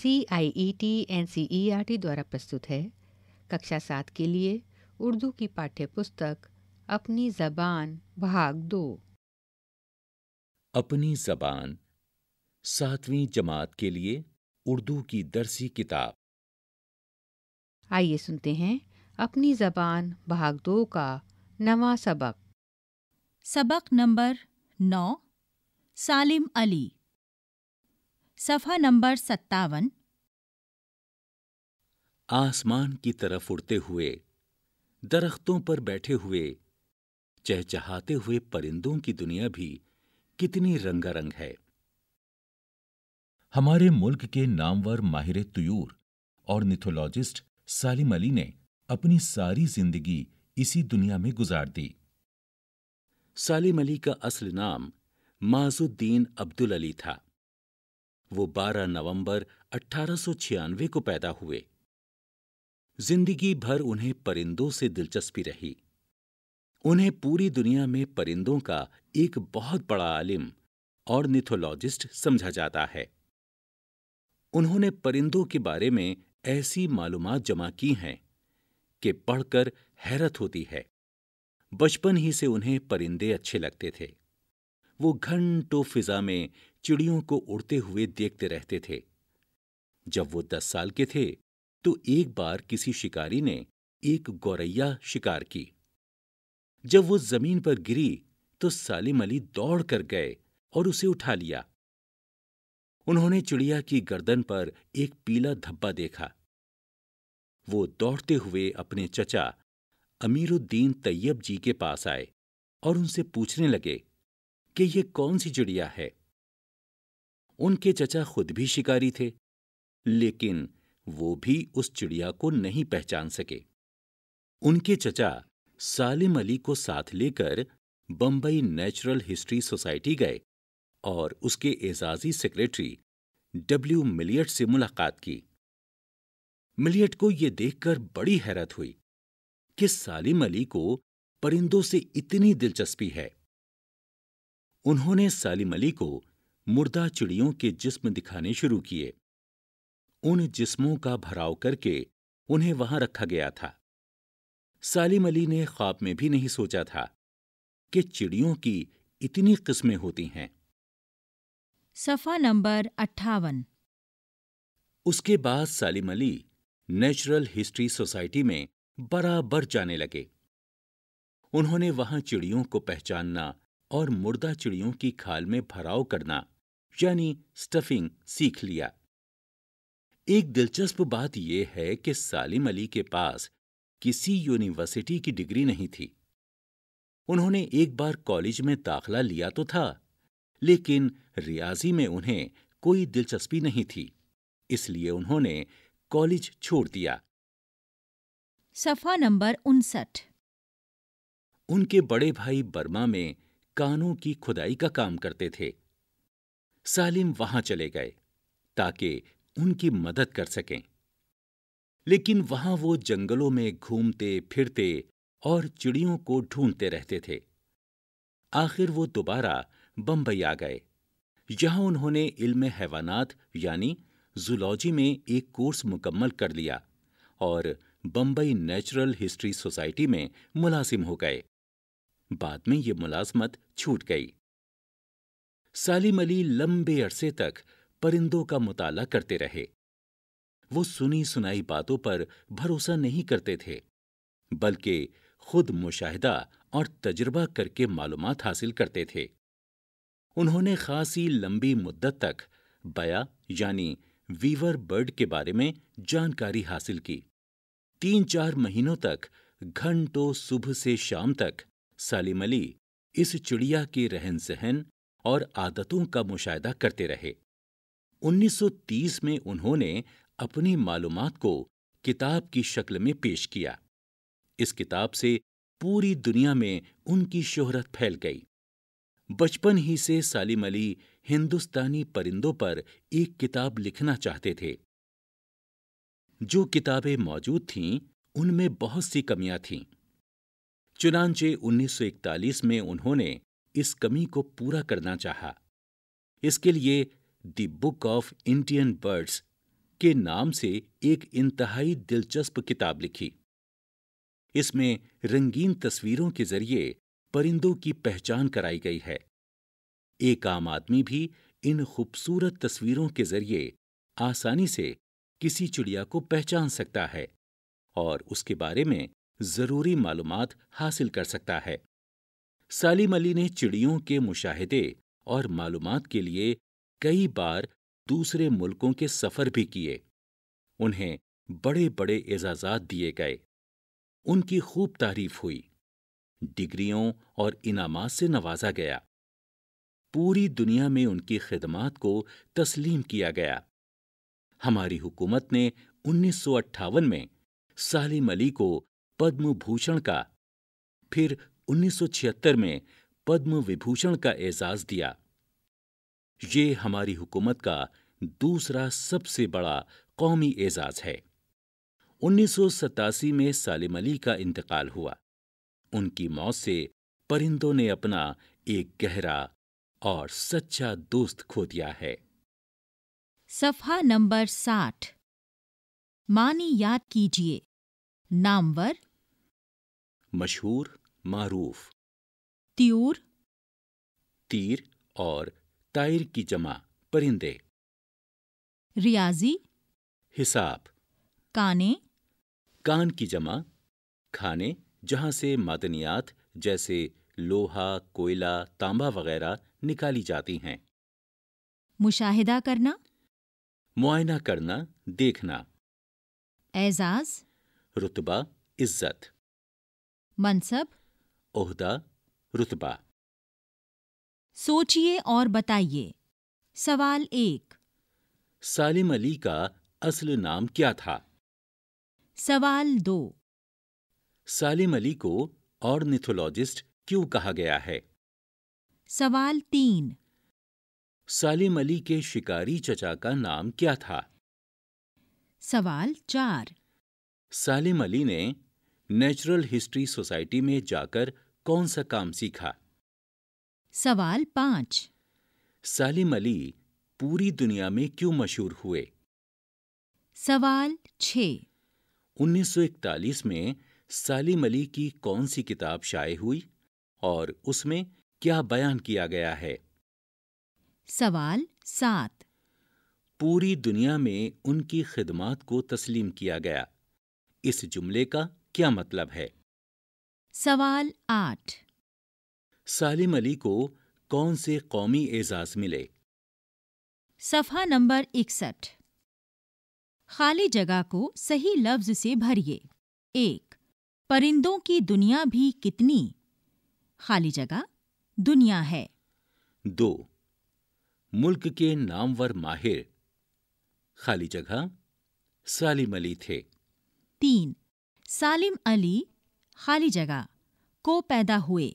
C I E T N C E R T द्वारा प्रस्तुत है कक्षा सात के लिए उर्दू की पाठ्य पुस्तक अपनी जबान भाग दो अपनी जबान सातवीं जमात के लिए उर्दू की दरसी किताब आइए सुनते हैं अपनी जबान भाग दो का नवा सबक सबक नंबर नौ सालिम अली सफा नंबर सत्तावन आसमान की तरफ उड़ते हुए दरख्तों पर बैठे हुए चहचहाते हुए परिंदों की दुनिया भी कितनी रंगारंग है हमारे मुल्क के नामवर माहिर तयूर और निथोलॉजिस्ट सालिम अली ने अपनी सारी जिंदगी इसी दुनिया में गुजार दी सालिम अली का असल नाम माजुद्दीन अब्दुल अली था वो 12 नवंबर 1896 को पैदा हुए जिंदगी भर उन्हें परिंदों से दिलचस्पी रही उन्हें पूरी दुनिया में परिंदों का एक बहुत बड़ा आलिम और निथोलॉजिस्ट समझा जाता है उन्होंने परिंदों के बारे में ऐसी मालूम जमा की हैं कि पढ़कर हैरत होती है बचपन ही से उन्हें परिंदे अच्छे लगते थे वो घंटों फिजा में चिड़ियों को उड़ते हुए देखते रहते थे जब वो दस साल के थे तो एक बार किसी शिकारी ने एक गौरैया शिकार की जब वो जमीन पर गिरी तो सालिम अली दौड़ कर गए और उसे उठा लिया उन्होंने चिड़िया की गर्दन पर एक पीला धब्बा देखा वो दौड़ते हुए अपने चचा अमीरुद्दीन तैयब जी के पास आए और उनसे पूछने लगे कि ये कौन सी चिड़िया है उनके चचा खुद भी शिकारी थे लेकिन वो भी उस चिड़िया को नहीं पहचान सके उनके चचा सालिम अली को साथ लेकर बम्बई नेचुरल हिस्ट्री सोसाइटी गए और उसके एजाजी सेक्रेटरी डब्ल्यू मिलियट से मुलाकात की मिलियट को यह देखकर बड़ी हैरत हुई कि सालिम अली को परिंदों से इतनी दिलचस्पी है उन्होंने सालिम अली को मुर्दा चिड़ियों के जिस्म दिखाने शुरू किए उन जिस्मों का भराव करके उन्हें वहां रखा गया था सालिम अली ने ख्वाब में भी नहीं सोचा था कि चिड़ियों की इतनी किस्में होती हैं सफा नंबर अट्ठावन उसके बाद Salim Ali natural history society में बराबर जाने लगे उन्होंने वहां चिड़ियों को पहचानना और मुर्दा चिड़ियों की खाल में भराव करना यानी स्टफिंग सीख लिया एक दिलचस्प बात यह है कि सालिम अली के पास किसी यूनिवर्सिटी की डिग्री नहीं थी उन्होंने एक बार कॉलेज में दाखला लिया तो था लेकिन रियाजी में उन्हें कोई दिलचस्पी नहीं थी इसलिए उन्होंने कॉलेज छोड़ दिया सफा नंबर उनसठ उनके बड़े भाई बर्मा में कानों की खुदाई का काम करते थे सालिम वहां चले गए ताकि उनकी मदद कर सकें लेकिन वहां वो जंगलों में घूमते फिरते और चिड़ियों को ढूंढते रहते थे आखिर वो दोबारा बम्बई आ गए यहां उन्होंने इल्म हैवानात यानी जुलॉजी में एक कोर्स मुकम्मल कर लिया और बम्बई नेचुरल हिस्ट्री सोसाइटी में मुलाजिम हो गए बाद में ये मुलाजमत छूट गई सालिम अली लंबे अरसे तक परिंदों का मुताला करते रहे वो सुनी सुनाई बातों पर भरोसा नहीं करते थे बल्कि खुद मुशाहिदा और तजुर्बा करके मालूम हासिल करते थे उन्होंने खासी लंबी मुद्दत तक बया यानी वीवर बर्ड के बारे में जानकारी हासिल की तीन चार महीनों तक घंटों सुबह से शाम तक सालिम अली इस चिड़िया के रहन सहन और आदतों का मुशायदा करते रहे 1930 में उन्होंने अपनी मालूम को किताब की शक्ल में पेश किया इस किताब से पूरी दुनिया में उनकी शोहरत फैल गई बचपन ही से सालिम अली हिंदुस्तानी परिंदों पर एक किताब लिखना चाहते थे जो किताबें मौजूद थीं उनमें बहुत सी कमियां थीं चुनाचे 1941 में उन्होंने इस कमी को पूरा करना चाहा। इसके लिए the book of Indian birds के नाम से एक इंतहाई दिलचस्प किताब लिखी इसमें रंगीन तस्वीरों के जरिए परिंदों की पहचान कराई गई है एक आम आदमी भी इन खूबसूरत तस्वीरों के जरिए आसानी से किसी चिड़िया को पहचान सकता है और उसके बारे में ज़रूरी मालूम हासिल कर सकता है सालिम अली ने चिड़ियों के मुशाहिदे और मालूम के लिए कई बार दूसरे मुल्कों के सफ़र भी किए उन्हें बड़े बड़े एजाजात दिए गए उनकी खूब तारीफ हुई डिग्रियों और इनाम से नवाजा गया पूरी दुनिया में उनकी खिदमत को तस्लीम किया गया हमारी हुकूमत ने उन्नीस में सालिम अली को पद्म भूषण का फिर 1976 में पद्म विभूषण का एजाज दिया ये हमारी हुकूमत का दूसरा सबसे बड़ा कौमी एजाज है उन्नीस में सालिम अली का इंतकाल हुआ उनकी मौत से परिंदों ने अपना एक गहरा और सच्चा दोस्त खो दिया है सफा नंबर साठ मानी याद कीजिए नामवर मशहूर मारूफ तीर तीर और तायर की जमा परिंदे रियाजी हिसाब काने कान की जमा खाने जहां से मादनियात जैसे लोहा कोयला तांबा वगैरह निकाली जाती हैं मुशाहिदा करना मुआयना करना देखना एजाज रुतबा इज्जत मनसब ओहदा रुतबा सोचिए और बताइए सवाल एक सालिम अली का असल नाम क्या था सवाल दो सालिम अली को और निथोलॉजिस्ट क्यों कहा गया है सवाल तीन सालिम अली के शिकारी चचा का नाम क्या था सवाल चार सालिम अली ने नेचुरल हिस्ट्री सोसाइटी में जाकर कौन सा काम सीखा सवाल पांच सालिम अली पूरी दुनिया में क्यों मशहूर हुए सवाल छ 1941 में सालिम अली की कौन सी किताब शाये हुई और उसमें क्या बयान किया गया है सवाल सात पूरी दुनिया में उनकी खिदमात को तस्लीम किया गया इस जुमले का क्या मतलब है सवाल आठ सालिम अली को कौन से कौमी एजाज मिले सफा नंबर इकसठ खाली जगह को सही लफ्ज से भरिए एक परिंदों की दुनिया भी कितनी खाली जगह दुनिया है दो मुल्क के नामवर माहिर खाली जगह सालिम अली थे तीन सालिम अली खाली जगह को पैदा हुए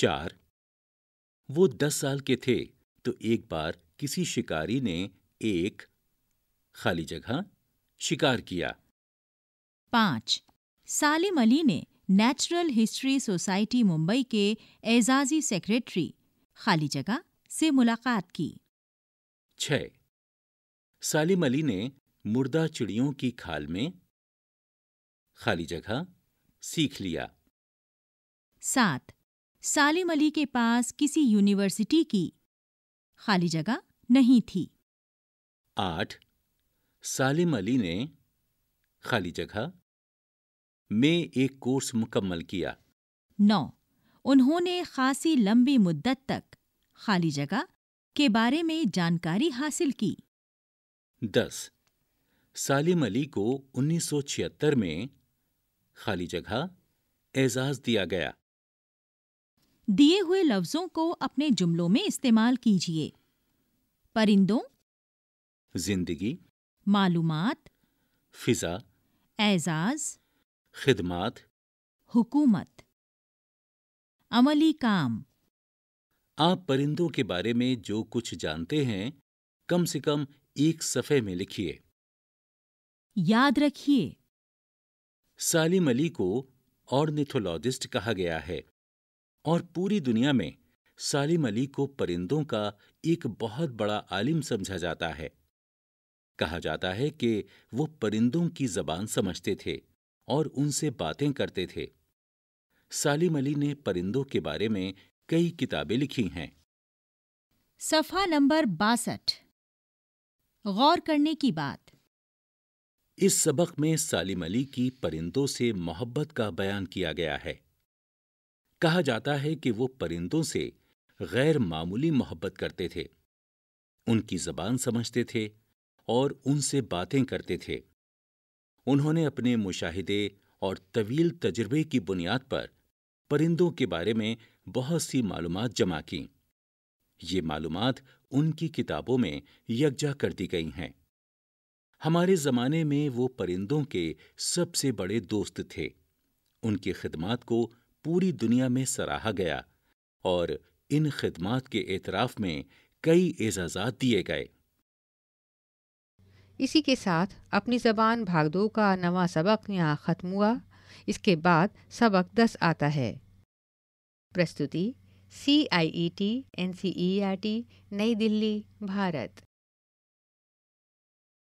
चार वो दस साल के थे तो एक बार किसी शिकारी ने एक खाली जगह शिकार किया पांच सालिम अली ने नेचुरल हिस्ट्री सोसाइटी मुंबई के एजाजी सेक्रेटरी खाली जगह से मुलाकात की छः सालिम अली ने मुर्दा चिड़ियों की खाल में खाली जगह सीख लिया सात सालिम अली के पास किसी यूनिवर्सिटी की खाली जगह नहीं थी आठ सालिम अली ने खाली जगह में एक कोर्स मुकम्मल किया नौ उन्होंने खासी लंबी मुद्दत तक खाली जगह के बारे में जानकारी हासिल की दस सालिम अली को उन्नीस में खाली जगह एजाज दिया गया दिए हुए लफ्जों को अपने जुमलों में इस्तेमाल कीजिए परिंदों जिंदगी मालूम फिजा एजाज खिदमात हुकूमत अमली काम आप परिंदों के बारे में जो कुछ जानते हैं कम से कम एक सफ़े में लिखिए याद रखिए सालिम अली को ऑर्निथोलॉजिस्ट कहा गया है और पूरी दुनिया में सालिम अली को परिंदों का एक बहुत बड़ा आलिम समझा जाता है कहा जाता है कि वो परिंदों की जबान समझते थे और उनसे बातें करते थे सालिम अली ने परिंदों के बारे में कई किताबें लिखी हैं सफा नंबर बासठ गौर करने की बात इस सबक में सालिम अली की परिंदों से मोहब्बत का बयान किया गया है कहा जाता है कि वो परिंदों से गैर मामूली मोहब्बत करते थे उनकी जबान समझते थे और उनसे बातें करते थे उन्होंने अपने मुशाहिदे और तवील तजर्बे की बुनियाद पर परिंदों के बारे में बहुत सी मालूम जमा की ये मालूम उनकी किताबों में यकजा कर दी गई हैं हमारे ज़माने में वो परिंदों के सबसे बड़े दोस्त थे उनकी खिदमात को पूरी दुनिया में सराहा गया और इन खिदमात के एतराफ़ में कई एजाजात दिए गए इसी के साथ अपनी ज़बान भागदो का नवा सबक यहाँ ख़त्म हुआ इसके बाद सबक दस आता है प्रस्तुति C I E T N C E R T New Delhi Bharat